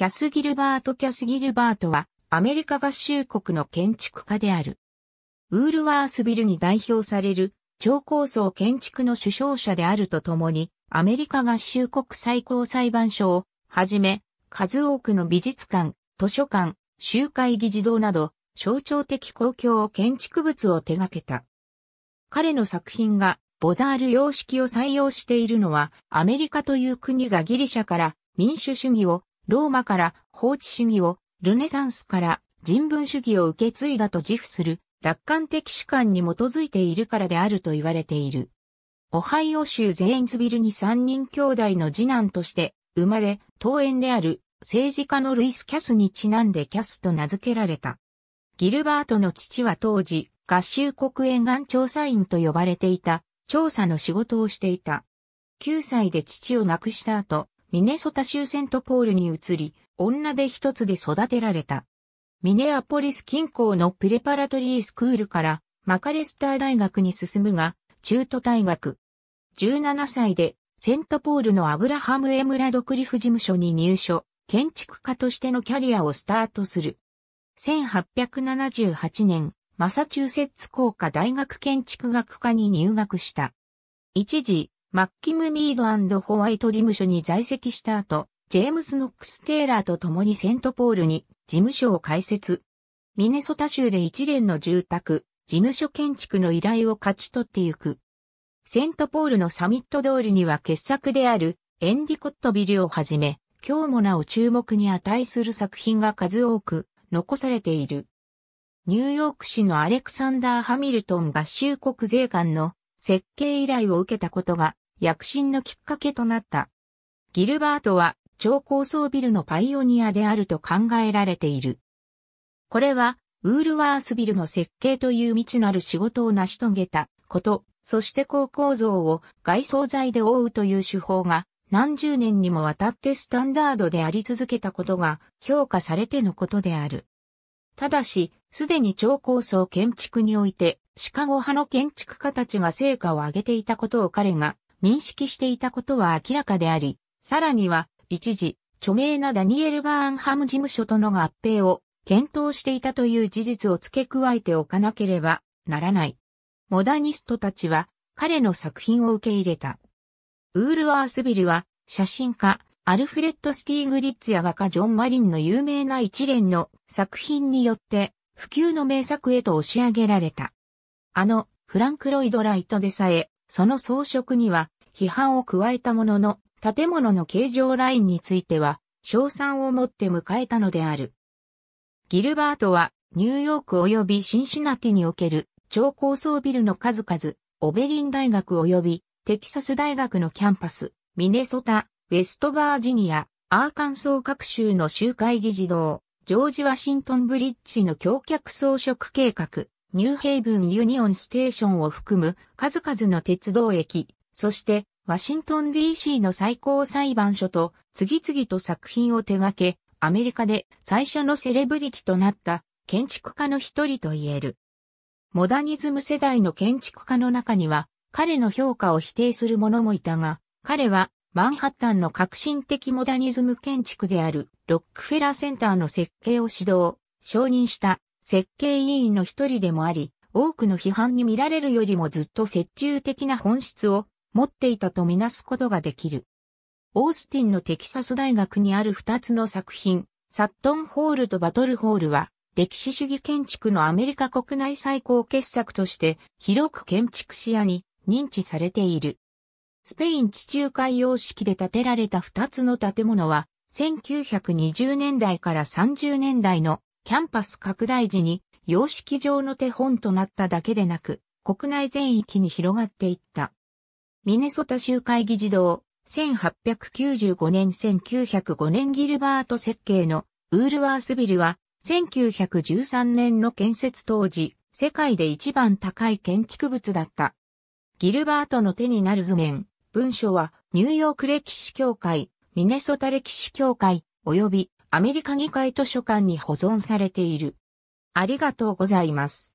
キャス・ギルバート・キャス・ギルバートは、アメリカ合衆国の建築家である。ウールワースビルに代表される、超高層建築の首相者であるとともに、アメリカ合衆国最高裁判所をはじめ、数多くの美術館、図書館、集会議事堂など、象徴的公共建築物を手掛けた。彼の作品が、ボザール様式を採用しているのは、アメリカという国がギリシャから民主主義をローマから法治主義を、ルネサンスから人文主義を受け継いだと自負する楽観的主観に基づいているからであると言われている。オハイオ州ゼーンズビルに3人兄弟の次男として生まれ、当園である政治家のルイス・キャスにちなんでキャスと名付けられた。ギルバートの父は当時、合衆国沿岸調査員と呼ばれていた、調査の仕事をしていた。9歳で父を亡くした後、ミネソタ州セントポールに移り、女手一つで育てられた。ミネアポリス近郊のプレパラトリースクールからマカレスター大学に進むが、中途大学。17歳でセントポールのアブラハム・エムラドクリフ事務所に入所、建築家としてのキャリアをスタートする。1878年、マサチューセッツ工科大学建築学科に入学した。一時、マッキム・ミードホワイト事務所に在籍した後、ジェームス・ノックス・テイラーと共にセントポールに事務所を開設。ミネソタ州で一連の住宅、事務所建築の依頼を勝ち取ってゆく。セントポールのサミット通りには傑作であるエンディコットビルをはじめ、今日もなお注目に値する作品が数多く残されている。ニューヨーク市のアレクサンダー・ハミルトン合衆国税関の設計依頼を受けたことが躍進のきっかけとなった。ギルバートは超高層ビルのパイオニアであると考えられている。これは、ウールワースビルの設計という未知なる仕事を成し遂げたこと、そして高構造を外装材で覆うという手法が何十年にもわたってスタンダードであり続けたことが評価されてのことである。ただし、すでに超高層建築において、シカゴ派の建築家たちが成果を上げていたことを彼が認識していたことは明らかであり、さらには、一時、著名なダニエル・バーンハム事務所との合併を検討していたという事実を付け加えておかなければならない。モダニストたちは彼の作品を受け入れた。ウールワースビルは写真家アルフレッド・スティーグリッツや画家ジョン・マリンの有名な一連の作品によって普及の名作へと押し上げられた。あのフランク・ロイド・ライトでさえその装飾には批判を加えたものの、建物の形状ラインについては、賞賛をもって迎えたのである。ギルバートは、ニューヨーク及びシンシナティにおける超高層ビルの数々、オベリン大学及びテキサス大学のキャンパス、ミネソタ、ウェストバージニア、アーカンソー各州の集会議事堂、ジョージ・ワシントン・ブリッジの橋脚装飾計画、ニューヘイブンユニオンステーションを含む数々の鉄道駅、そしてワシントン DC の最高裁判所と次々と作品を手掛け、アメリカで最初のセレブリティとなった建築家の一人と言える。モダニズム世代の建築家の中には、彼の評価を否定する者もいたが、彼はマンハッタンの革新的モダニズム建築であるロックフェラーセンターの設計を指導、承認した設計委員の一人でもあり、多くの批判に見られるよりもずっと折衷的な本質を持っていたとみなすことができる。オースティンのテキサス大学にある二つの作品、サットンホールとバトルホールは、歴史主義建築のアメリカ国内最高傑作として広く建築視野に認知されている。スペイン地中海様式で建てられた二つの建物は1920年代から30年代のキャンパス拡大時に様式上の手本となっただけでなく、国内全域に広がっていった。ミネソタ州会議事堂、1895年1905年ギルバート設計のウールワースビルは、1913年の建設当時、世界で一番高い建築物だった。ギルバートの手になる図面、文書はニューヨーク歴史協会、ミネソタ歴史協会、及びアメリカ議会図書館に保存されている。ありがとうございます。